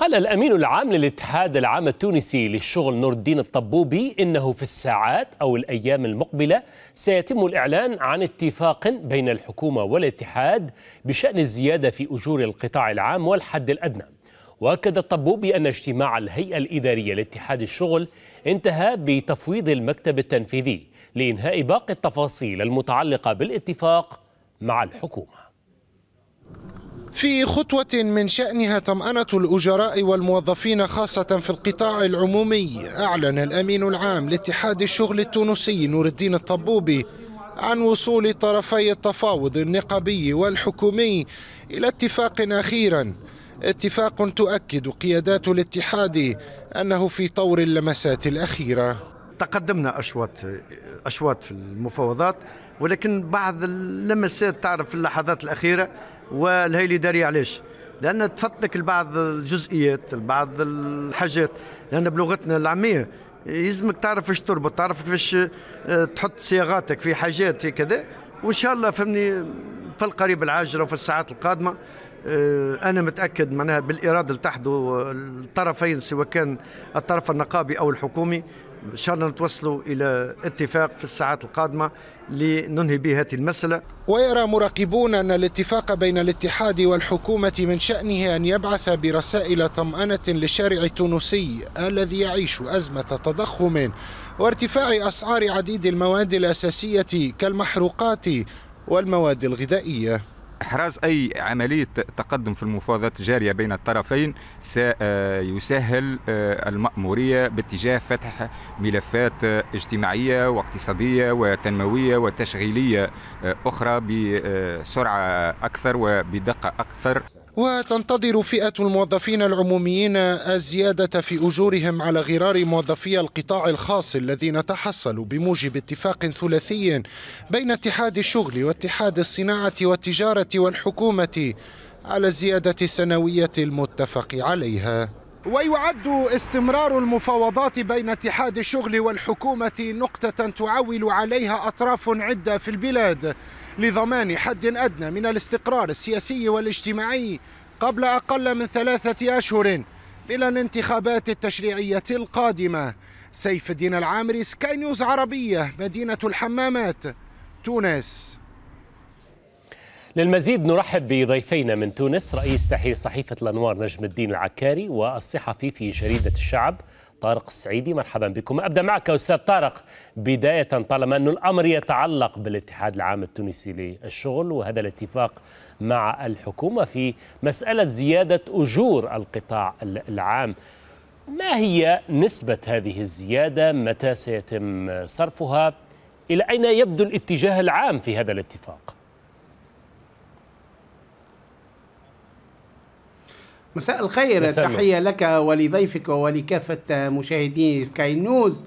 قال الأمين العام للاتحاد العام التونسي للشغل نور الدين الطبوبي إنه في الساعات أو الأيام المقبلة سيتم الإعلان عن اتفاق بين الحكومة والاتحاد بشأن الزيادة في أجور القطاع العام والحد الأدنى وأكد الطبوبي أن اجتماع الهيئة الإدارية لاتحاد الشغل انتهى بتفويض المكتب التنفيذي لإنهاء باقي التفاصيل المتعلقة بالاتفاق مع الحكومه في خطوة من شأنها طمأنة الأجراء والموظفين خاصة في القطاع العمومي أعلن الأمين العام لاتحاد الشغل التونسي نور الدين الطبوبي عن وصول طرفي التفاوض النقابي والحكومي إلى اتفاق أخيرا اتفاق تؤكد قيادات الاتحاد أنه في طور اللمسات الأخيرة تقدمنا أشواط أشواط في المفاوضات ولكن بعض اللمسات تعرف في اللحظات الأخيرة والهيلي داري علاش لان تفتلك البعض الجزئيات البعض الحاجات لان بلغتنا العاميه يلزمك تعرف ايش تربط تعرف كيفاش آه، تحط صياغاتك في حاجات في كذا وان شاء الله فهمني في القريب العاجل وفي الساعات القادمه آه، انا متاكد معناها بالاراده اللي الطرفين سواء كان الطرف النقابي او الحكومي ان شاء الله نتوصلوا الى اتفاق في الساعات القادمه لننهي به هذه المساله. ويرى مراقبون ان الاتفاق بين الاتحاد والحكومه من شانه ان يبعث برسائل طمانه للشارع التونسي الذي يعيش ازمه تضخم وارتفاع اسعار عديد المواد الاساسيه كالمحروقات والمواد الغذائيه. إحراز أي عملية تقدم في المفاوضات الجارية بين الطرفين سيسهل آه، المأمورية باتجاه فتح ملفات آه، اجتماعية واقتصادية وتنموية وتشغيلية آه، أخرى بسرعة أكثر وبدقة أكثر وتنتظر فئة الموظفين العموميين الزيادة في أجورهم على غرار موظفي القطاع الخاص الذين تحصلوا بموجب اتفاق ثلاثي بين اتحاد الشغل واتحاد الصناعة والتجارة والحكومة على الزيادة السنوية المتفق عليها ويعد استمرار المفاوضات بين اتحاد الشغل والحكومة نقطة تعول عليها أطراف عدة في البلاد لضمان حد أدنى من الاستقرار السياسي والاجتماعي قبل أقل من ثلاثة أشهر إلى الانتخابات التشريعية القادمة سيف الدين العامري سكاي نيوز عربية مدينة الحمامات تونس للمزيد نرحب بضيفينا من تونس رئيس تحرير صحيفة الأنوار نجم الدين العكاري والصحفي في جريدة الشعب طارق السعيدي مرحبا بكم أبدأ معك أستاذ طارق بداية طالما أن الأمر يتعلق بالاتحاد العام التونسي للشغل وهذا الاتفاق مع الحكومة في مسألة زيادة أجور القطاع العام ما هي نسبة هذه الزيادة متى سيتم صرفها إلى أين يبدو الاتجاه العام في هذا الاتفاق؟ مساء الخير مساء تحية لك ولضيفك ولكافة مشاهدي سكاي نيوز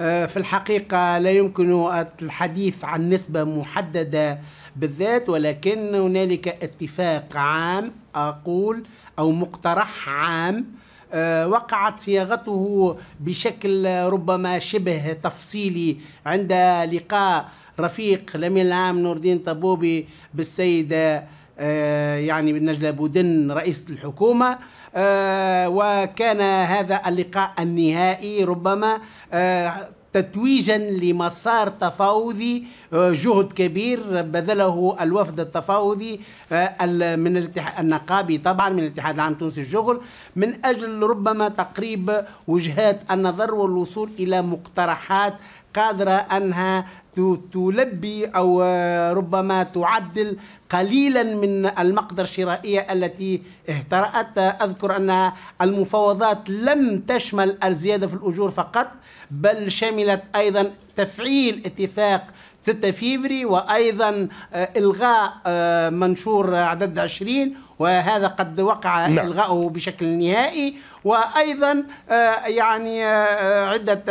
آه، في الحقيقة لا يمكن الحديث عن نسبة محددة بالذات ولكن هنالك اتفاق عام أقول أو مقترح عام آه، وقعت صياغته بشكل ربما شبه تفصيلي عند لقاء رفيق الأمين العام نور الدين طبوبي بالسيدة آه، يعني نجلة بودن رئيس الحكومة آه، وكان هذا اللقاء النهائي ربما آه، تتويجا لمسار تفاوضي جهد كبير بذله الوفد التفاوضي من الاتحاد النقابي طبعا من الاتحاد العام التونسي للشغل من اجل ربما تقريب وجهات النظر والوصول الى مقترحات قادرة أنها تلبي أو آه، ربما تعدل قليلا من المقدرة الشرائية التي اهترأت أذكر أن المفاوضات لم تشمل الزيادة في الأجور فقط بل شملت أيضا تفعيل اتفاق 6 فيفري وأيضا آه، إلغاء آه، منشور عدد 20 وهذا قد وقع نعم. إلغاؤه بشكل نهائي وأيضا آه، يعني عدة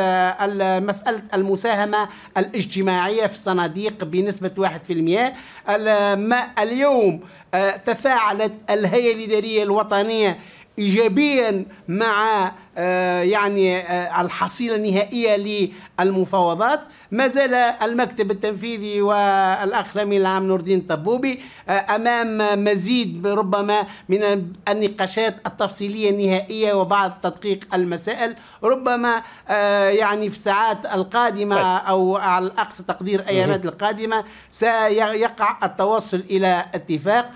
مسألة المساهمة الاجتماعية في الصناديق بنسبة 1% اليوم تفاعلت الهيئة الإدارية الوطنية إيجابيا مع آه، يعني آه، الحصيله النهائيه للمفاوضات ما زال المكتب التنفيذي والاخ الامين العام نور الدين الطبوبي آه، امام مزيد ربما من النقاشات التفصيليه النهائيه وبعض تدقيق المسائل ربما يعني في الساعات القادمه طيب. او على اقصى تقدير ايامات القادمه سيقع التوصل الى اتفاق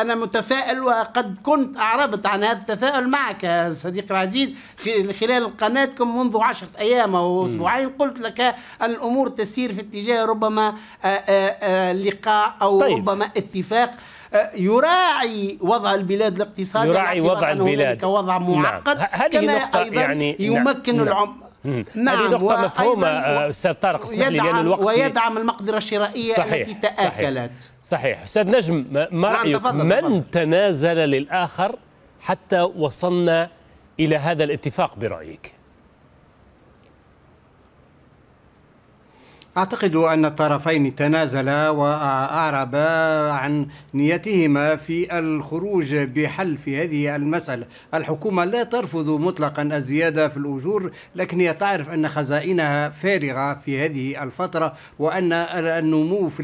انا متفائل وقد كنت اعربت عن هذا التفاؤل معك صديقي العزيز خلال قناتكم منذ عشرة أيام أو أسبوعين قلت لك أن الأمور تسير في اتجاه ربما آه، آه، آه، لقاء أو طيب. ربما اتفاق يراعي وضع البلاد الاقتصادي يراعي وضع البلاد وضع نعم. معقد نعم. هذه كما نقطة أيضا يعني نعم. يمكن نعم. العم نعم هذه نقطة مفهومة أستاذ طارق اسمح لي لأن الوقت ويدعم المقدرة الشرائية صحيح التي تآكلت صحيح أستاذ نجم ما نعم رأيك من تفضل. تنازل للآخر حتى وصلنا إلى هذا الاتفاق برأيك؟ أعتقد أن الطرفين تنازلا وأعربا عن نيتهما في الخروج بحل في هذه المسألة الحكومة لا ترفض مطلقا الزيادة في الأجور لكن هي تعرف أن خزائنها فارغة في هذه الفترة وأن النمو في,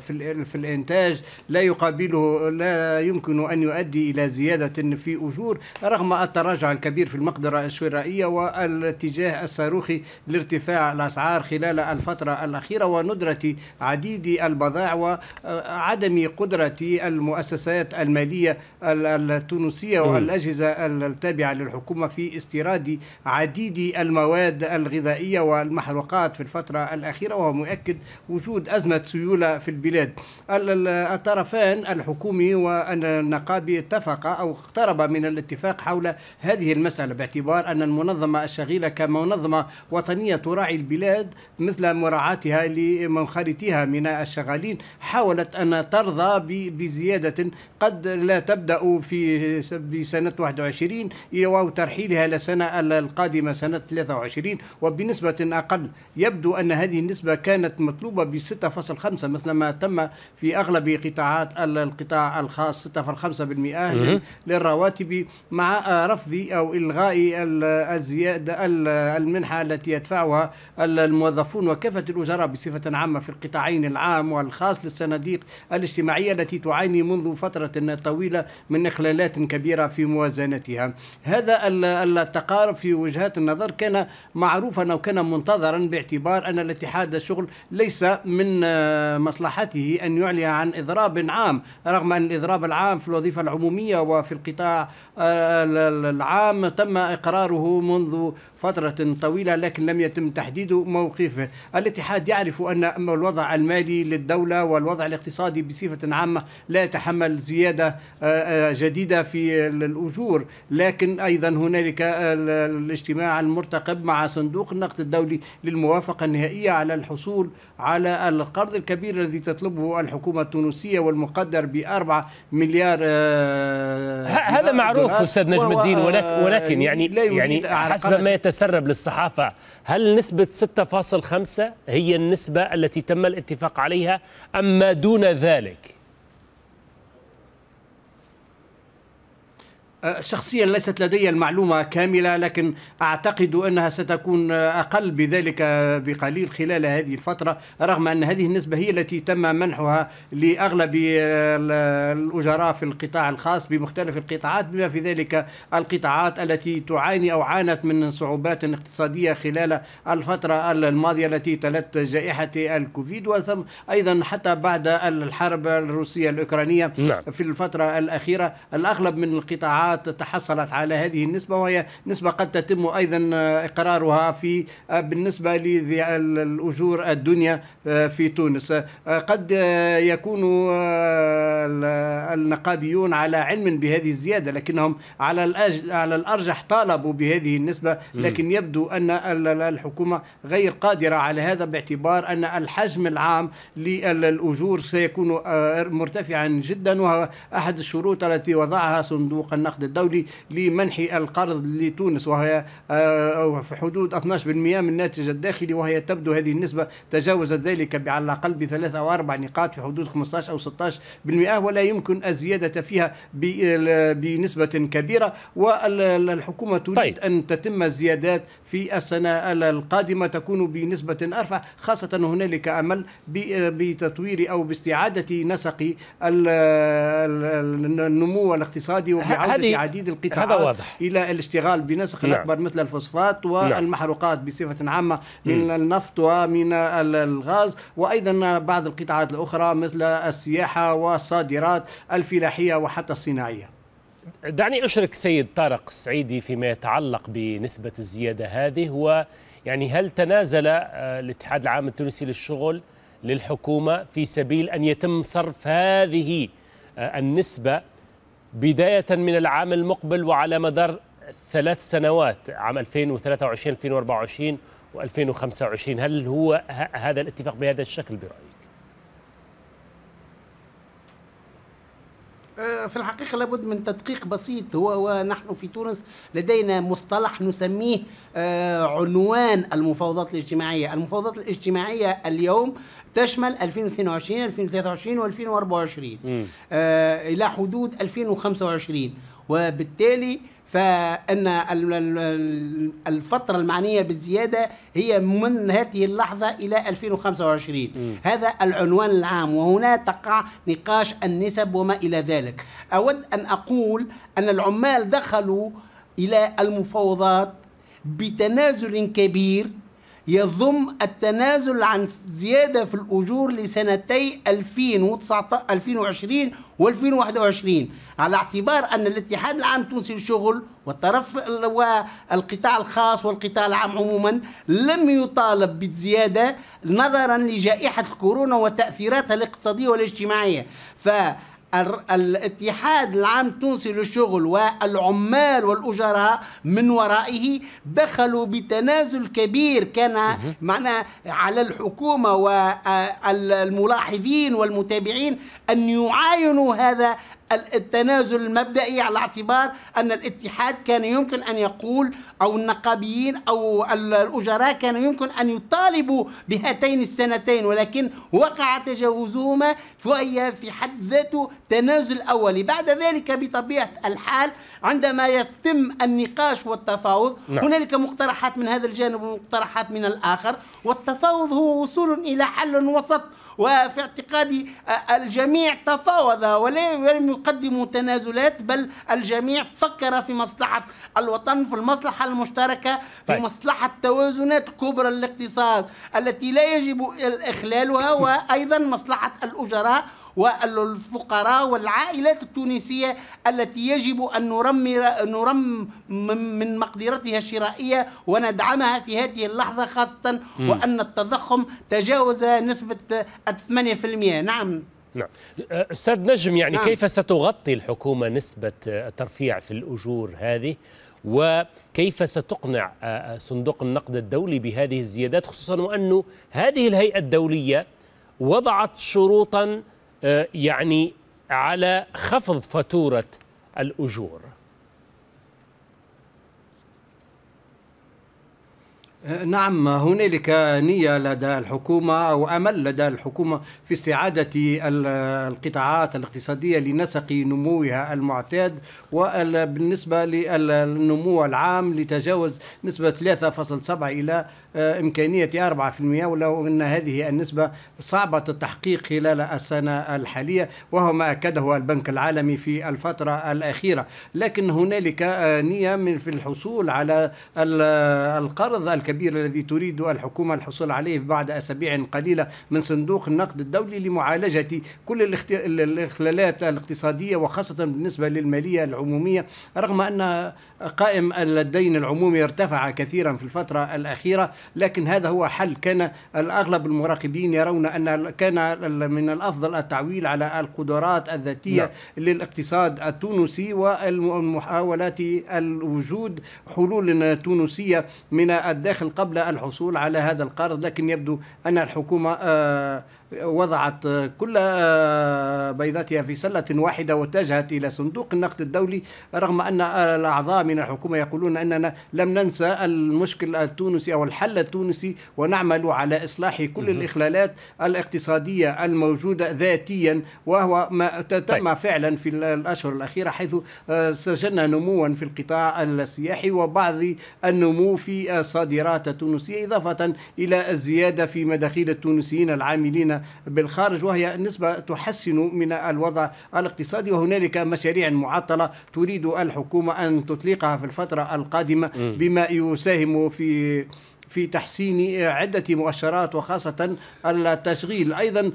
في, في الإنتاج لا يقابله لا يمكن أن يؤدي إلى زيادة في أجور رغم التراجع الكبير في المقدرة الشرائية والاتجاه الصاروخي لارتفاع الأسعار خلال الفترة الأخيرة وندرة عديد البضائع وعدم قدرة المؤسسات المالية التونسية والأجهزة التابعة للحكومة في استيراد عديد المواد الغذائية والمحروقات في الفترة الأخيرة وهو مؤكد وجود أزمة سيولة في البلاد الطرفان الحكومي والنقابي اتفق أو اقترب من الاتفاق حول هذه المسألة باعتبار أن المنظمة الشغيلة كمنظمة وطنية تراعي البلاد مثل مراعاة مراعاتها لمنخرطيها من الشغالين حاولت أن ترضى بزيادة قد لا تبدأ في بسنة 21 وترحيلها لسنة القادمة سنة 23 وبنسبة أقل يبدو أن هذه النسبة كانت مطلوبة ب 6.5 مثل ما تم في أغلب قطاعات القطاع الخاص 6.5% للرواتب مع رفض أو إلغاء الزيادة المنحة التي يدفعها الموظفون وكافة الوزراء بصفة عامة في القطاعين العام والخاص للصناديق الاجتماعية التي تعاني منذ فترة طويلة من إخلالات كبيرة في موازنتها هذا التقارب في وجهات النظر كان معروفا أو كان منتظرا باعتبار أن الاتحاد الشغل ليس من آه، مصلحته أن يعلن عن إضراب عام رغم أن الإضراب العام في الوظيفة العمومية وفي القطاع آه، العام تم إقراره منذ فترة طويلة لكن لم يتم تحديد موقفه الاتحاد أحد يعرف أن الوضع المالي للدولة والوضع الاقتصادي بصفة عامة لا يتحمل زيادة آه، آه، جديدة في الأجور لكن أيضا هنالك الاجتماع المرتقب مع صندوق النقد الدولي للموافقة النهائية على الحصول على القرض الكبير الذي تطلبه الحكومة التونسية والمقدر ب 4 مليار آه، هذا معروف أستاذ نجم الدين ولكن يعني يعني حسب ما يتسرب للصحافة هل نسبة 6.5 هي النسبة التي تم الاتفاق عليها أم ما دون ذلك؟ شخصيا ليست لدي المعلومة كاملة لكن أعتقد أنها ستكون أقل بذلك بقليل خلال هذه الفترة رغم أن هذه النسبة هي التي تم منحها لأغلب الأجراء في القطاع الخاص بمختلف القطاعات بما في ذلك القطاعات التي تعاني أو عانت من صعوبات اقتصادية خلال الفترة الماضية التي تلت جائحة الكوفيد وثم أيضا حتى بعد الحرب الروسية الأوكرانية نعم. في الفترة الأخيرة الأغلب من القطاعات القطاعات تحصلت على هذه النسبة وهي نسبة قد تتم أيضا آه، إقرارها في آه، بالنسبة للأجور الدنيا آه، في تونس قد يكون النقابيون على علم بهذه الزيادة لكنهم على على الأرجح طالبوا بهذه النسبة لكن يبدو أن الحكومة غير قادرة على هذا باعتبار أن الحجم العام للأجور سيكون مرتفعا جدا وهو أحد الشروط التي وضعها صندوق النقد الدولي لمنح القرض لتونس وهي آه، في حدود 12% من الناتج الداخلي وهي تبدو هذه النسبة تجاوزت ذلك على الأقل بثلاث أو أربع نقاط في حدود 15 أو 16% ولا يمكن الزيادة فيها بنسبة كبيرة والحكومة تريد طيب. أن تتم الزيادات في السنة القادمة تكون بنسبة أرفع خاصة هنالك أمل بتطوير أو باستعادة نسق النمو الاقتصادي وبعودة يعني عديد القطاعات هذا واضح. الى الاشتغال بنسق نعم. الاكبر مثل الفوسفات نعم. والمحروقات بصفه عامه من م. النفط ومن الغاز وايضا بعض القطاعات الاخرى مثل السياحه والصادرات الفلاحيه وحتى الصناعيه. دعني اشرك سيد طارق السعيدي فيما يتعلق بنسبه الزياده هذه هو يعني هل تنازل آه، الاتحاد العام التونسي للشغل للحكومه في سبيل ان يتم صرف هذه آه، النسبه بداية من العام المقبل وعلى مدار ثلاث سنوات عام 2023 2024 و2025 هل هو هذا الاتفاق بهذا الشكل برأيك؟ آه، في الحقيقة لابد من تدقيق بسيط هو ونحن في تونس لدينا مصطلح نسميه آه، عنوان المفاوضات الاجتماعية المفاوضات الاجتماعية اليوم تشمل 2022 2023 و2024 إلى حدود 2025 وبالتالي فان الفتره المعنيه بالزياده هي من هذه اللحظه الى 2025 م. هذا العنوان العام وهنا تقع نقاش النسب وما الى ذلك اود ان اقول ان العمال دخلوا الى المفاوضات بتنازل كبير يضم التنازل عن زيادة في الأجور لسنتي 2020 و2021 على اعتبار أن الاتحاد العام التونسي للشغل والطرف والقطاع الخاص والقطاع العام عموما لم يطالب بزيادة نظرا لجائحة الكورونا وتأثيراتها الاقتصادية والاجتماعية ف الاتحاد العام التونسي للشغل والعمال والأجراء من ورائه دخلوا بتنازل كبير كان معناه على الحكومة والملاحظين والمتابعين أن يعاينوا هذا التنازل المبدئي على اعتبار أن الاتحاد كان يمكن أن يقول أو النقابيين أو الأجراء كانوا يمكن أن يطالبوا بهاتين السنتين ولكن وقع تجاوزهما وهي في حد ذاته تنازل أولي بعد ذلك بطبيعة الحال عندما يتم النقاش والتفاوض نعم. هنالك مقترحات من هذا الجانب ومقترحات من الآخر والتفاوض هو وصول إلى حل وسط وفي اعتقادي آه، الجميع تفاوض ولم يقدموا تنازلات بل الجميع فكر في مصلحة الوطن في المصلحة المشتركة في طيب. مصلحة توازنات كبرى الاقتصاد التي لا يجب إخلالها وأيضا مصلحة الأجراء والفقراء والعائلات التونسية التي يجب أن نرمر نرم من مقدرتها الشرائية وندعمها في هذه اللحظة خاصة وأن التضخم تجاوز نسبة 8% نعم نعم أه، أستاذ نجم يعني نعم. كيف ستغطي الحكومة نسبة أه، الترفيع في الأجور هذه وكيف ستقنع أه، صندوق النقد الدولي بهذه الزيادات خصوصا وأنه هذه الهيئة الدولية وضعت شروطا يعني على خفض فاتورة الأجور نعم هنالك نية لدى الحكومة أو أمل لدى الحكومة في استعادة القطاعات الاقتصادية لنسق نموها المعتاد وبالنسبة للنمو العام لتجاوز نسبة 3.7 إلى آه، إمكانية 4% ولو أن هذه النسبة صعبة التحقيق خلال السنة الحالية وهو ما أكده البنك العالمي في الفترة الأخيرة لكن هنالك آه، نية من في الحصول على القرض الكبير الذي تريد الحكومة الحصول عليه بعد أسابيع قليلة من صندوق النقد الدولي لمعالجة كل الإخلالات الاقتصادية وخاصة بالنسبة للمالية العمومية رغم أن قائم الدين العمومي ارتفع كثيرا في الفترة الأخيرة لكن هذا هو حل كان الأغلب المراقبين يرون أن كان من الأفضل التعويل على القدرات الذاتية نعم. للاقتصاد التونسي والمحاولات الوجود حلول تونسية من الداخل قبل الحصول على هذا القرض لكن يبدو أن الحكومة آه وضعت كل بيضاتها في سلة واحدة واتجهت إلى صندوق النقد الدولي رغم أن الأعضاء من الحكومة يقولون أننا لم ننسى المشكل التونسي أو الحل التونسي ونعمل على إصلاح كل الإخلالات الاقتصادية الموجودة ذاتيا وهو ما تم طيب. فعلا في الأشهر الأخيرة حيث آه، سجلنا نموا في القطاع السياحي وبعض النمو في الصادرات التونسية إضافة إلى الزيادة في مداخيل التونسيين العاملين بالخارج وهي نسبة تحسن من الوضع الاقتصادي وهنالك مشاريع معطلة تريد الحكومة أن تطلقها في الفترة القادمة بما يساهم في في تحسين عدة مؤشرات وخاصة التشغيل أيضا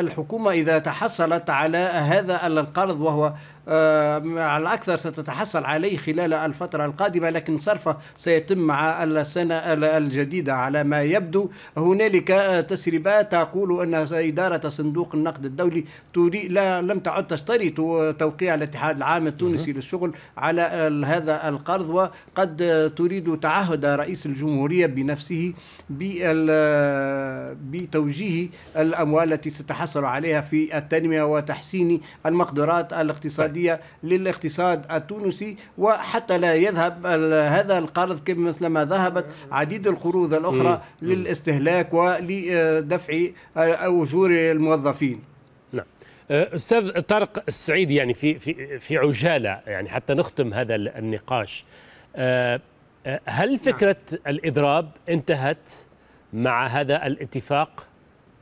الحكومة إذا تحصلت على هذا القرض وهو آه، على الأكثر ستتحصل عليه خلال الفترة القادمة لكن صرفه سيتم مع السنة الجديدة على ما يبدو هنالك آه، تسريبات تقول أن إدارة صندوق النقد الدولي تريد لا لم تعد تشتري توقيع الاتحاد العام التونسي للشغل على هذا القرض وقد تريد تعهد رئيس الجمهورية بنفسه بتوجيه الأموال التي ستحصل عليها في التنمية وتحسين المقدرات الاقتصادية الاقتصادية للاقتصاد التونسي وحتى لا يذهب هذا القرض مثل ما ذهبت عديد القروض الأخرى مم. للاستهلاك ولدفع أجور آه، الموظفين نعم آه، أستاذ طارق السعيد يعني في, في, في عجالة يعني حتى نختم هذا النقاش آه، هل نعم. فكرة الإضراب انتهت مع هذا الاتفاق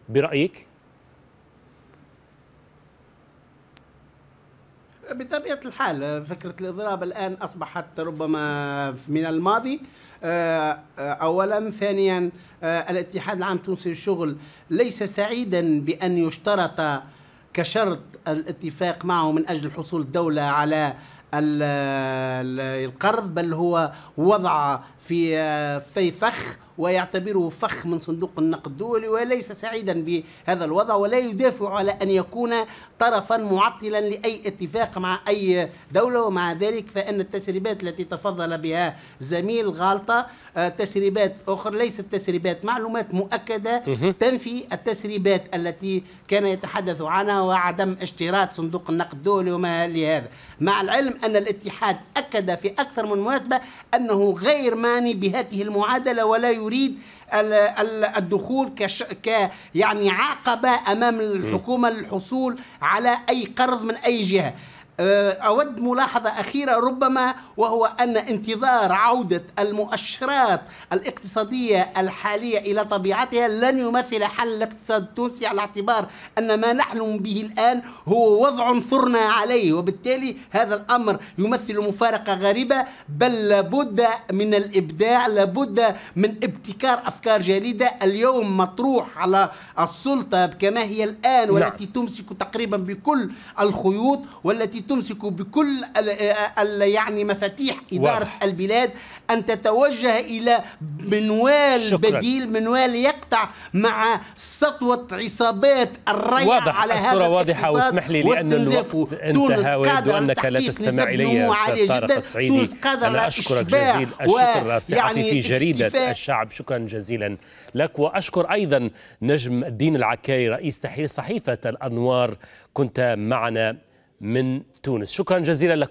برأيك؟ بطبيعه الحال فكره الاضراب الان اصبحت ربما من الماضي آه، اولا ثانيا آه، الاتحاد العام التونسي للشغل ليس سعيدا بان يشترط كشرط الاتفاق معه من اجل حصول الدوله على القرض بل هو وضع في آه، في فخ ويعتبره فخ من صندوق النقد الدولي وليس سعيدا بهذا الوضع ولا يدافع على ان يكون طرفا معطلا لاي اتفاق مع اي دوله ومع ذلك فان التسريبات التي تفضل بها زميل غالطه آه، تسريبات اخرى ليست تسريبات معلومات مؤكده تنفي التسريبات التي كان يتحدث عنها وعدم اشتراط صندوق النقد الدولي وما لهذا مع العلم أن الاتحاد أكد في أكثر من مناسبة أنه غير ماني بهذه المعادلة ولا يريد الدخول كش... ك يعني عقبة أمام الحكومة للحصول على أي قرض من أي جهة آه، أود ملاحظة أخيرة ربما وهو أن انتظار عودة المؤشرات الاقتصادية الحالية إلى طبيعتها لن يمثل حل الاقتصاد التونسي على اعتبار أن ما نحلم به الآن هو وضع صرنا عليه وبالتالي هذا الأمر يمثل مفارقة غريبة بل لابد من الإبداع لابد من ابتكار أفكار جديدة اليوم مطروح على السلطة كما هي الآن نعم. والتي تمسك تقريبا بكل الخيوط والتي تمسك بكل يعني مفاتيح إدارة واضح. البلاد أن تتوجه إلى منوال شكرا. بديل منوال يقطع مع سطوة عصابات الريع واضح هذا الصورة واضحة واسمح لي لأن الوقت انتهى ويبدو انك لا تستمع إلي طارق السعيدي أنا أشكرك جزيل الشكر راسي يعني في جريدة اكتفاء. الشعب شكرا جزيلا لك وأشكر أيضا نجم الدين العكاي رئيس تحرير صحيفة الأنوار كنت معنا من تونس شكرا جزيلا لكم